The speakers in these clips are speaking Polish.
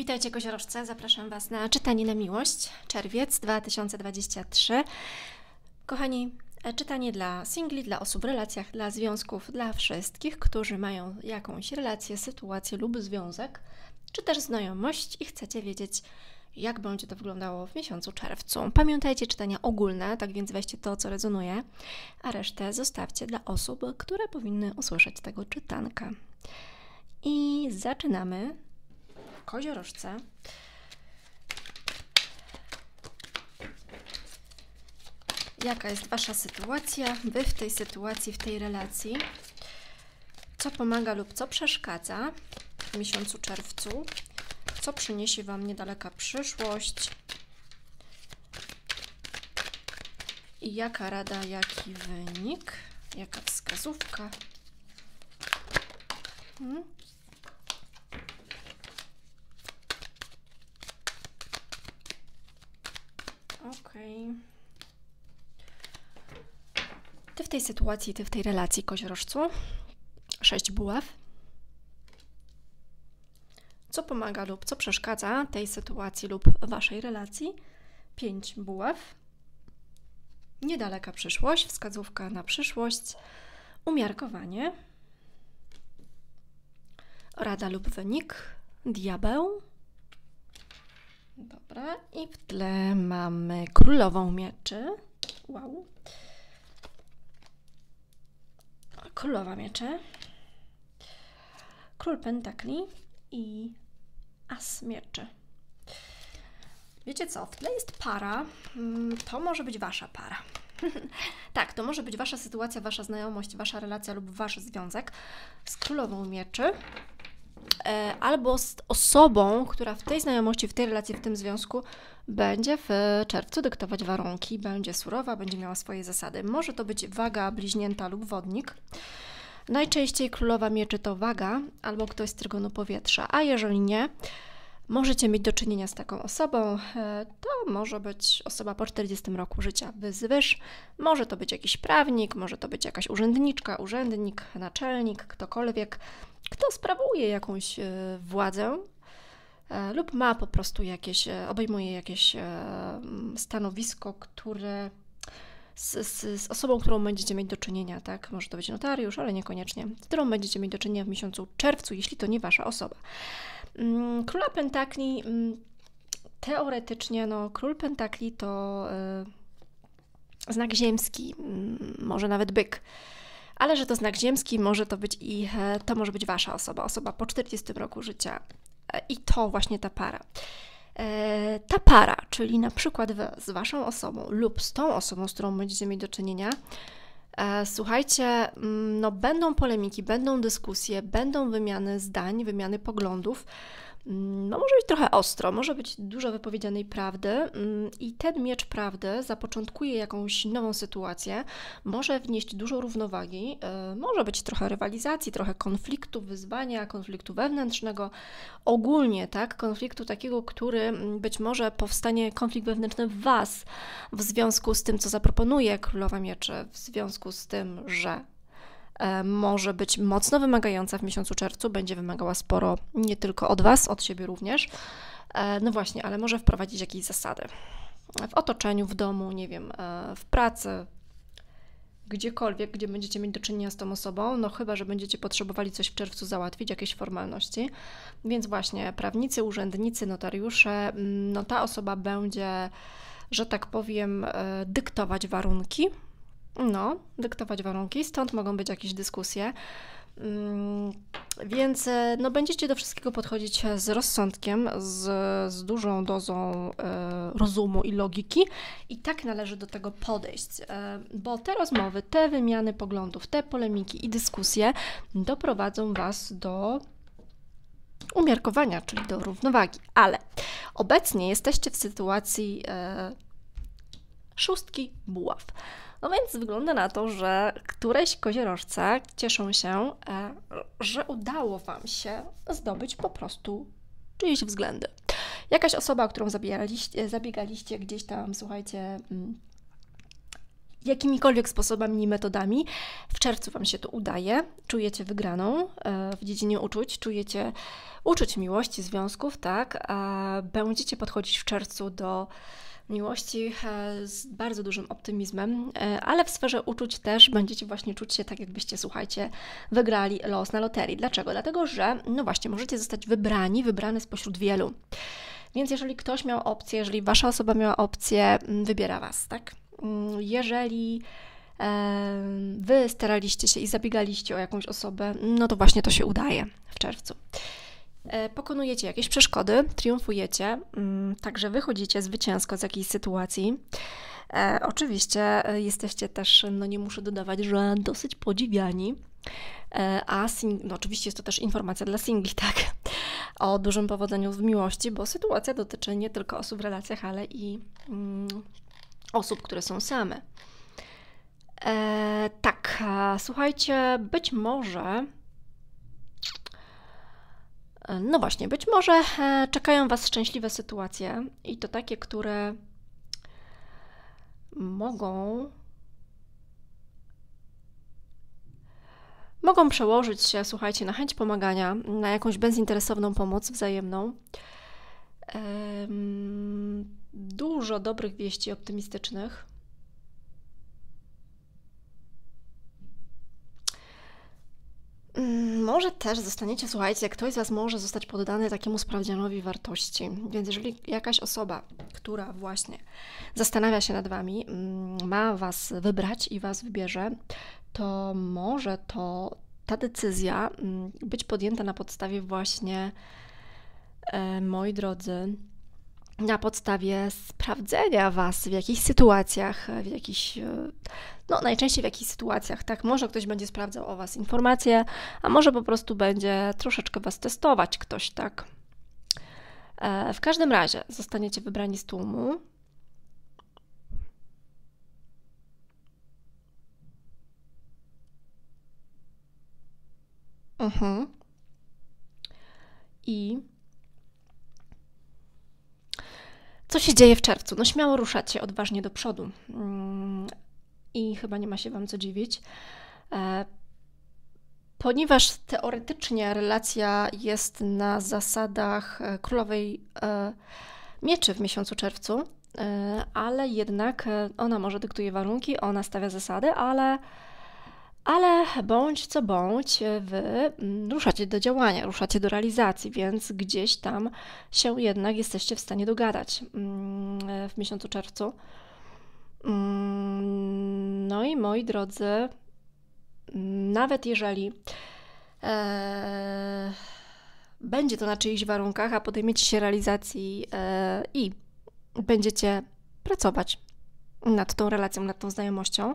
Witajcie koziorożce, zapraszam Was na czytanie na miłość, czerwiec 2023. Kochani, e, czytanie dla singli, dla osób w relacjach, dla związków, dla wszystkich, którzy mają jakąś relację, sytuację lub związek, czy też znajomość i chcecie wiedzieć, jak będzie to wyglądało w miesiącu czerwcu. Pamiętajcie czytania ogólne, tak więc weźcie to, co rezonuje, a resztę zostawcie dla osób, które powinny usłyszeć tego czytanka. I zaczynamy koziorożce. Jaka jest Wasza sytuacja, Wy w tej sytuacji, w tej relacji? Co pomaga lub co przeszkadza w miesiącu czerwcu? Co przyniesie Wam niedaleka przyszłość? I jaka rada, jaki wynik? Jaka wskazówka? Hmm. tej sytuacji, ty w tej relacji, koziorożcu? Sześć buław. Co pomaga lub co przeszkadza tej sytuacji lub waszej relacji? Pięć buław. Niedaleka przyszłość, wskazówka na przyszłość, umiarkowanie, rada lub wynik, diabeł. Dobra, i w tle mamy królową mieczy. Wow. Królowa miecze, Król Pentakli i As miecze. Wiecie co, w tle jest para, mm, to może być Wasza para. tak, to może być Wasza sytuacja, Wasza znajomość, Wasza relacja lub Wasz związek z Królową Mieczy, E, albo z osobą, która w tej znajomości, w tej relacji, w tym związku będzie w czerwcu dyktować warunki, będzie surowa, będzie miała swoje zasady. Może to być waga, bliźnięta lub wodnik. Najczęściej królowa mieczy to waga albo ktoś z trygonu powietrza, a jeżeli nie, możecie mieć do czynienia z taką osobą. E, to może być osoba po 40 roku życia wyzwyż, może to być jakiś prawnik, może to być jakaś urzędniczka, urzędnik, naczelnik, ktokolwiek kto sprawuje jakąś e, władzę e, lub ma po prostu jakieś, e, obejmuje jakieś stanowisko, które z, z, z, osobą, którą będziecie mieć do czynienia, tak? Może to być notariusz, ale niekoniecznie, z którą będziecie mieć do czynienia w miesiącu czerwcu, jeśli to nie wasza osoba. Mm, króla Pentakli, mm, teoretycznie, no, król Pentakli to y, znak ziemski, y, może nawet byk ale że to znak ziemski może to być i e, to może być wasza osoba, osoba po 40 roku życia e, i to właśnie ta para. E, ta para, czyli na przykład z waszą osobą lub z tą osobą, z którą będziecie mieć do czynienia, Słuchajcie, mm, no będą polemiki, będą dyskusje, będą wymiany zdań, wymiany poglądów, Mm, no, może być trochę ostro, może być dużo wypowiedzianej prawdy mm, i ten miecz prawdy zapoczątkuje jakąś nową sytuację, może wnieść dużo równowagi, y, może być trochę rywalizacji, trochę konfliktu, wyzwania, konfliktu wewnętrznego, ogólnie, tak, konfliktu takiego, który mm, być może powstanie konflikt wewnętrzny w Was w związku z tym, co zaproponuje Królowa Mieczy, w związku z tym, że E, może być mocno wymagająca w miesiącu czerwcu, będzie wymagała sporo nie tylko od Was, od siebie również. E, no właśnie, ale może wprowadzić jakieś zasady w otoczeniu, w domu, nie wiem, e, w pracy, gdziekolwiek, gdzie będziecie mieć do czynienia z tą osobą, no chyba, że będziecie potrzebowali coś w czerwcu załatwić, jakieś formalności. Więc właśnie prawnicy, urzędnicy, notariusze, mm, no ta osoba będzie, że tak powiem, dyktować warunki, no, dyktować warunki, stąd mogą być jakieś dyskusje. Mm, więc e, no, będziecie do wszystkiego podchodzić z rozsądkiem, z, z dużą dozą e, rozumu i logiki, i tak należy do tego podejść, e, bo te rozmowy, te wymiany poglądów, te polemiki i dyskusje doprowadzą Was do umiarkowania, czyli do równowagi. Ale obecnie jesteście w sytuacji e, szóstki buław. No więc wygląda na to, że któreś koziorożce cieszą się, e, że udało Wam się zdobyć po prostu czyjeś względy. Jakaś osoba, którą zabiegaliście gdzieś tam, słuchajcie, mm, jakimikolwiek sposobami i metodami. W czerwcu Wam się to udaje, czujecie wygraną e, w dziedzinie uczuć, czujecie uczuć miłości, związków, tak? E, będziecie podchodzić w czerwcu do miłości e, z bardzo dużym optymizmem, e, ale w sferze uczuć też będziecie właśnie czuć się tak, jakbyście, słuchajcie, wygrali los na loterii. Dlaczego? Dlatego, że no właśnie, możecie zostać wybrani, wybrany spośród wielu. Więc jeżeli ktoś miał opcję, jeżeli wasza osoba miała opcję, mm, wybiera was, tak? Mm, jeżeli e, wy staraliście się i zabiegaliście o jakąś osobę, no to właśnie to się udaje w czerwcu. E, pokonujecie jakieś przeszkody, triumfujecie, mm, także wychodzicie zwycięsko z jakiejś sytuacji. E, oczywiście e, jesteście też, no nie muszę dodawać, że dosyć podziwiani. A sing- no oczywiście jest to też informacja dla singli, tak? O dużym powodzeniu w miłości, bo sytuacja dotyczy nie tylko osób w relacjach, ale i mm, osób, które są same. E, tak, słuchajcie, być może E, no właśnie, być może e, czekają Was szczęśliwe sytuacje i to takie, które mogą mogą przełożyć się, słuchajcie, na chęć pomagania, na jakąś bezinteresowną pomoc wzajemną. Dużo dobrych wieści optymistycznych. Mm, może też zostaniecie, słuchajcie, ktoś z Was może zostać poddany takiemu sprawdzianowi wartości. Więc jeżeli jakaś osoba, która właśnie zastanawia się nad Wami, mm, ma Was wybrać i Was wybierze, to może to ta decyzja mm, być podjęta na podstawie właśnie, e, moi drodzy, na podstawie sprawdzenia Was w jakichś sytuacjach, w jakichś, e, no najczęściej w jakichś sytuacjach, tak? Może ktoś będzie sprawdzał o Was informacje, a może po prostu będzie troszeczkę Was testować ktoś, tak? E, w każdym razie zostaniecie wybrani z tłumu. Mhm. I Co się dzieje w czerwcu? No śmiało ruszać się odważnie do przodu. Mm, I chyba nie ma się Wam co dziwić. E, ponieważ teoretycznie relacja jest na zasadach e, królowej e, mieczy w miesiącu czerwcu, ale jednak ona może dyktuje warunki, ona stawia zasady, ale ale bądź co bądź, wy mm, ruszacie do działania, ruszacie do realizacji, więc gdzieś tam się jednak jesteście w stanie dogadać mm, w miesiącu czerwcu. Mm, no i moi drodzy, nawet jeżeli e, będzie to na czyichś warunkach, a podejmiecie się realizacji e, i będziecie pracować nad tą relacją, nad tą znajomością,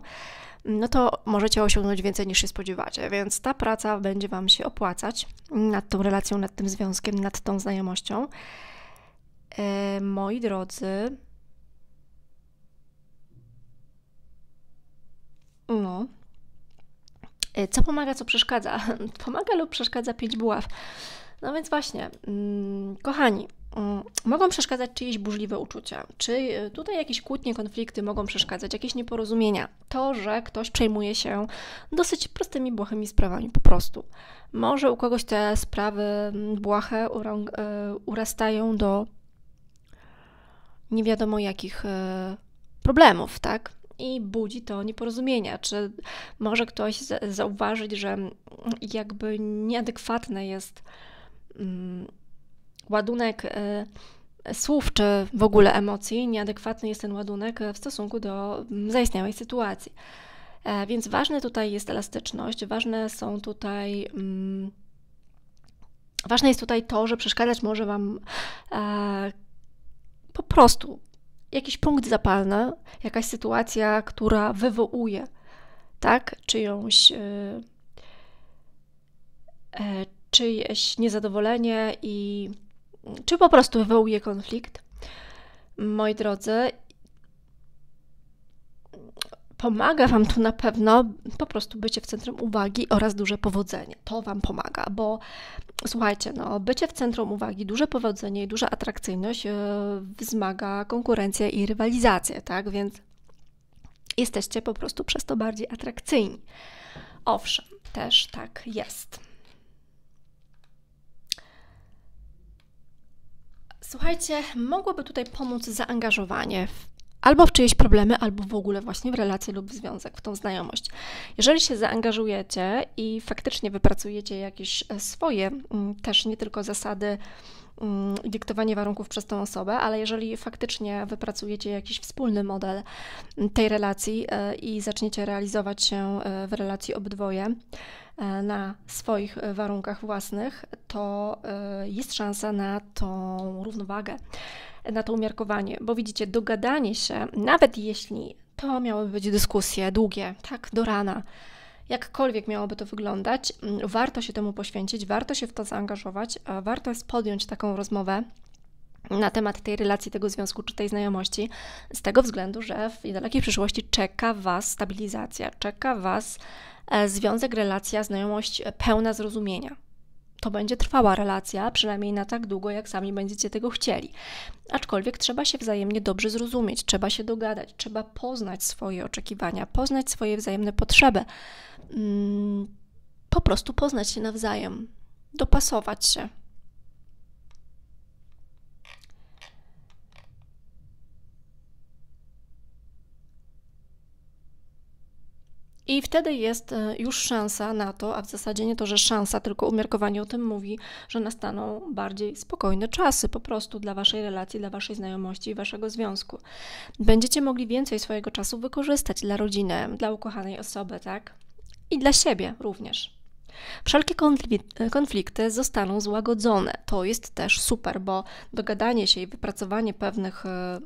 no to możecie osiągnąć więcej niż się spodziewacie. Więc ta praca będzie Wam się opłacać nad tą relacją, nad tym związkiem, nad tą znajomością. E, moi drodzy, no. E, co pomaga, co przeszkadza? Pomaga lub przeszkadza pięć buław. No więc właśnie, mm, kochani, Mm, mogą przeszkadzać czyjeś burzliwe uczucia. Czy e, tutaj jakieś kłótnie, konflikty mogą przeszkadzać, jakieś nieporozumienia? To, że ktoś przejmuje się dosyć prostymi, błahymi sprawami po prostu. Może u kogoś te sprawy mm, błahe e, urastają do nie wiadomo jakich e, problemów, tak? i budzi to nieporozumienia. Czy może ktoś zauważyć, że mm, jakby nieadekwatne jest ładunek e, słów czy w ogóle emocji, nieadekwatny jest ten ładunek e, w stosunku do mm, zaistniałej sytuacji. E, więc ważna tutaj jest elastyczność, ważne są tutaj. Mm, ważne jest tutaj to, że przeszkadzać może Wam po prostu jakiś punkt zapalny, jakaś sytuacja, która wywołuje tak, czyjąś, czyjeś niezadowolenie i czy po prostu wywołuje konflikt. Moi drodzy, pomaga Wam tu na pewno po prostu bycie w centrum uwagi oraz duże powodzenie. To Wam pomaga, bo słuchajcie, no, bycie w centrum uwagi, duże powodzenie i duża atrakcyjność yy, wzmaga konkurencję i rywalizację, tak? Więc jesteście po prostu przez to bardziej atrakcyjni. Owszem, też tak jest. Słuchajcie, mogłoby tutaj pomóc zaangażowanie w albo w czyjeś problemy, albo w ogóle właśnie w relację lub w związek, w tą znajomość. Jeżeli się zaangażujecie i faktycznie wypracujecie jakieś e, swoje, mm, też nie tylko zasady Mm, dyktowanie warunków przez tą osobę, ale jeżeli faktycznie wypracujecie jakiś wspólny model tej relacji e, i zaczniecie realizować się e, w relacji obydwoje e, na swoich warunkach własnych, to jest szansa na tą równowagę, na to umiarkowanie, bo widzicie, dogadanie się, nawet jeśli to miały być dyskusje długie, tak, do rana, jakkolwiek miałoby to wyglądać, mm, warto się temu poświęcić, warto się w to zaangażować, warto jest podjąć taką rozmowę na temat tej relacji, tego związku czy tej znajomości, z tego względu, że w niedalekiej przyszłości czeka Was stabilizacja, czeka Was e, związek, relacja, znajomość e, pełna zrozumienia to będzie trwała relacja, przynajmniej na tak długo, jak sami będziecie tego chcieli. Aczkolwiek trzeba się wzajemnie dobrze zrozumieć, trzeba się dogadać, trzeba poznać swoje oczekiwania, poznać swoje wzajemne potrzeby, mm, po prostu poznać się nawzajem, dopasować się. I wtedy jest e, już szansa na to, a w zasadzie nie to, że szansa, tylko umiarkowanie o tym mówi, że nastaną bardziej spokojne czasy po prostu dla waszej relacji, dla waszej znajomości i waszego związku. Będziecie mogli więcej swojego czasu wykorzystać dla rodziny, dla ukochanej osoby, tak? I dla siebie również. Wszelkie konflikty zostaną złagodzone. To jest też super, bo dogadanie się i wypracowanie pewnych e,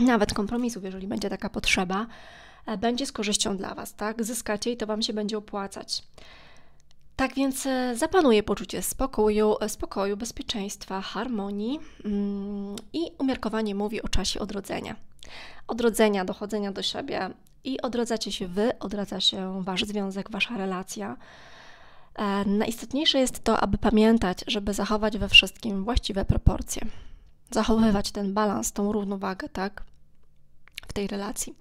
nawet kompromisów, jeżeli będzie taka potrzeba, E, będzie z korzyścią dla Was, tak? Zyskacie i to Wam się będzie opłacać. Tak więc e, zapanuje poczucie spokoju, e, spokoju, bezpieczeństwa, harmonii mm, i umiarkowanie mówi o czasie odrodzenia. Odrodzenia, dochodzenia do siebie i odradzacie się Wy, odradza się Wasz związek, Wasza relacja. Najistotniejsze jest to, aby pamiętać, żeby zachować we wszystkim właściwe proporcje. Zachowywać ten balans, tą równowagę, tak? W tej relacji.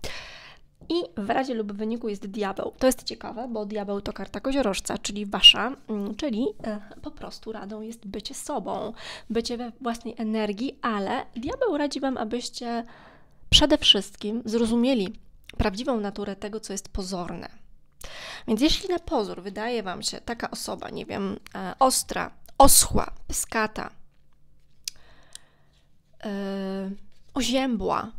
I w razie lub w wyniku jest diabeł. To jest ciekawe, bo diabeł to karta koziorożca, czyli wasza, mm, czyli e, po prostu radą jest bycie sobą, bycie we własnej energii, ale diabeł radzi wam, abyście przede wszystkim zrozumieli prawdziwą naturę tego, co jest pozorne. Więc jeśli na pozór wydaje wam się taka osoba, nie wiem, e, ostra, oschła, pyskata, yy, oziębła,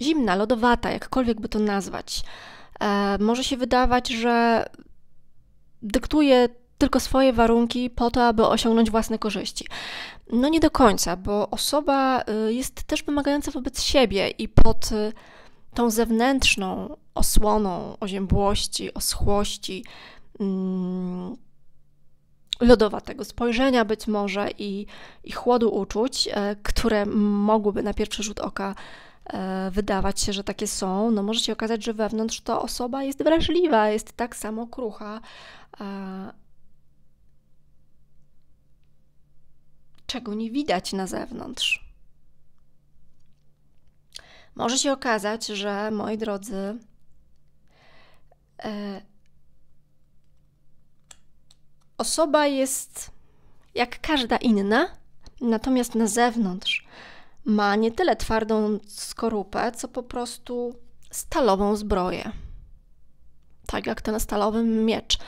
zimna, lodowata, jakkolwiek by to nazwać. E, może się wydawać, że dyktuje tylko swoje warunki po to, aby osiągnąć własne korzyści. No nie do końca, bo osoba y, jest też wymagająca wobec siebie i pod y, tą zewnętrzną osłoną oziębłości, oschłości, mm, lodowatego spojrzenia być może i, i chłodu uczuć, e, które mogłyby na pierwszy rzut oka E, wydawać się, że takie są, no może się okazać, że wewnątrz to osoba jest wrażliwa, jest tak samo krucha. Czego nie widać na zewnątrz. Może się okazać, że moi drodzy, e, osoba jest jak każda inna, natomiast na zewnątrz ma nie tyle twardą skorupę, co po prostu stalową zbroję. Tak jak ten stalowy miecz.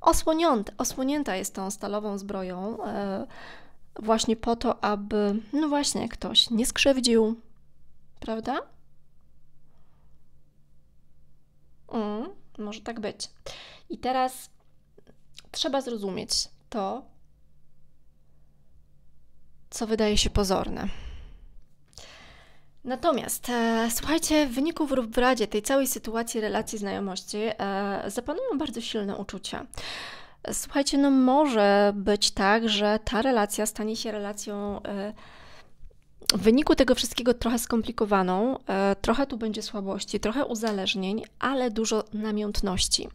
Osłonięta, osłonięta jest tą stalową zbroją yy, właśnie po to, aby, no właśnie, ktoś nie skrzywdził, prawda? Mm, może tak być. I teraz trzeba zrozumieć to, co wydaje się pozorne. Natomiast e, słuchajcie, w wyniku w Radzie tej całej sytuacji relacji znajomości e, zapanują bardzo silne uczucia. Słuchajcie, no może być tak, że ta relacja stanie się relacją e, w wyniku tego wszystkiego trochę skomplikowaną, e, trochę tu będzie słabości, trochę uzależnień, ale dużo namiętności.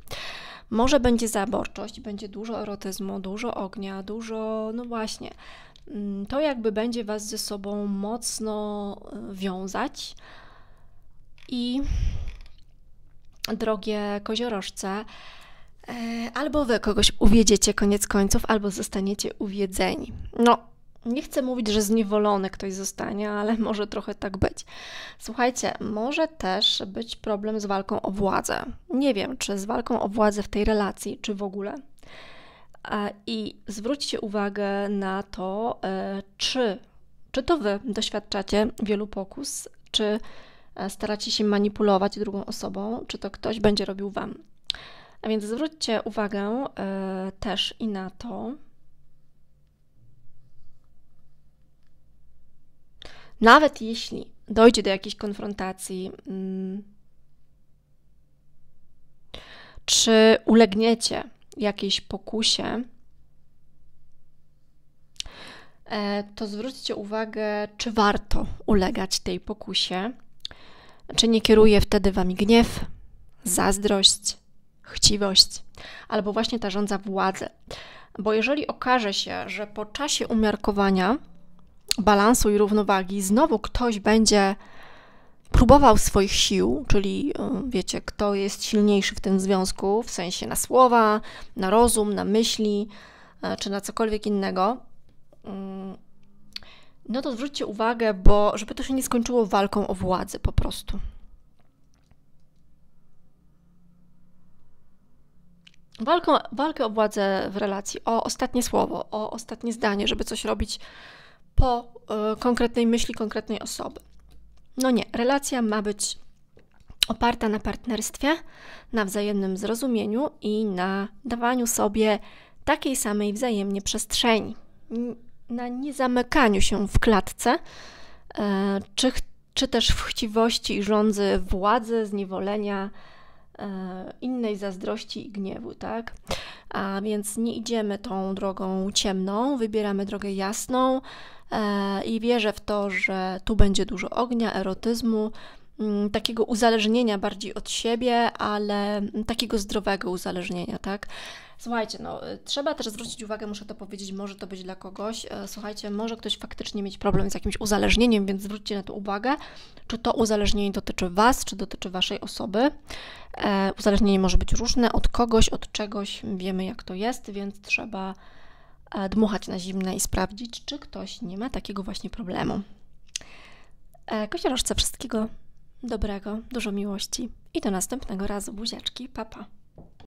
Może będzie zaborczość, będzie dużo erotyzmu, dużo ognia, dużo, no właśnie, Mm, to jakby będzie Was ze sobą mocno e, wiązać. I drogie koziorożce, e, albo Wy kogoś uwiedziecie koniec końców, albo zostaniecie uwiedzeni. No, nie chcę mówić, że zniewolony ktoś zostanie, ale może trochę tak być. Słuchajcie, może też być problem z walką o władzę. Nie wiem, czy z walką o władzę w tej relacji, czy w ogóle. E, I zwróćcie uwagę na to, e, czy, czy to Wy doświadczacie wielu pokus, czy e, staracie się manipulować drugą osobą, czy to ktoś będzie robił Wam. A więc zwróćcie uwagę też i na to, nawet jeśli dojdzie do jakiejś konfrontacji, mm, czy ulegniecie jakiejś pokusie, e, to zwróćcie uwagę, czy warto ulegać tej pokusie, czy znaczy, nie kieruje wtedy wami gniew, zazdrość, chciwość, albo właśnie ta rządza władzy. Bo jeżeli okaże się, że po czasie umiarkowania, balansu i równowagi znowu ktoś będzie próbował swoich sił, czyli e, wiecie, kto jest silniejszy w tym związku, w sensie na słowa, na rozum, na myśli, e, czy na cokolwiek innego, mm. no to zwróćcie uwagę, bo żeby to się nie skończyło walką o władzę po prostu. Walką, walkę o władzę w relacji, o ostatnie słowo, o ostatnie zdanie, żeby coś robić po e, konkretnej myśli konkretnej osoby. No nie, relacja ma być oparta na partnerstwie, na wzajemnym zrozumieniu i na dawaniu sobie takiej samej wzajemnie przestrzeni, na niezamykaniu się w klatce, e, czy, czy też w chciwości i rządzy władzy, zniewolenia, E, innej zazdrości i gniewu, tak? A więc nie idziemy tą drogą ciemną, wybieramy drogę jasną e, i wierzę w to, że tu będzie dużo ognia, erotyzmu, Mm, takiego uzależnienia bardziej od siebie, ale mm, takiego zdrowego uzależnienia, tak? Słuchajcie, no y, trzeba też zwrócić uwagę, muszę to powiedzieć, może to być dla kogoś. Y, słuchajcie, może ktoś faktycznie mieć problem z jakimś uzależnieniem, więc zwróćcie na to uwagę, czy to uzależnienie dotyczy Was, czy dotyczy Waszej osoby. E, uzależnienie może być różne od kogoś, od czegoś, wiemy jak to jest, więc trzeba e, dmuchać na zimne i sprawdzić, czy ktoś nie ma takiego właśnie problemu. E, Koziorożce wszystkiego dobrego, dużo miłości i do następnego razu. Buziaczki, papa.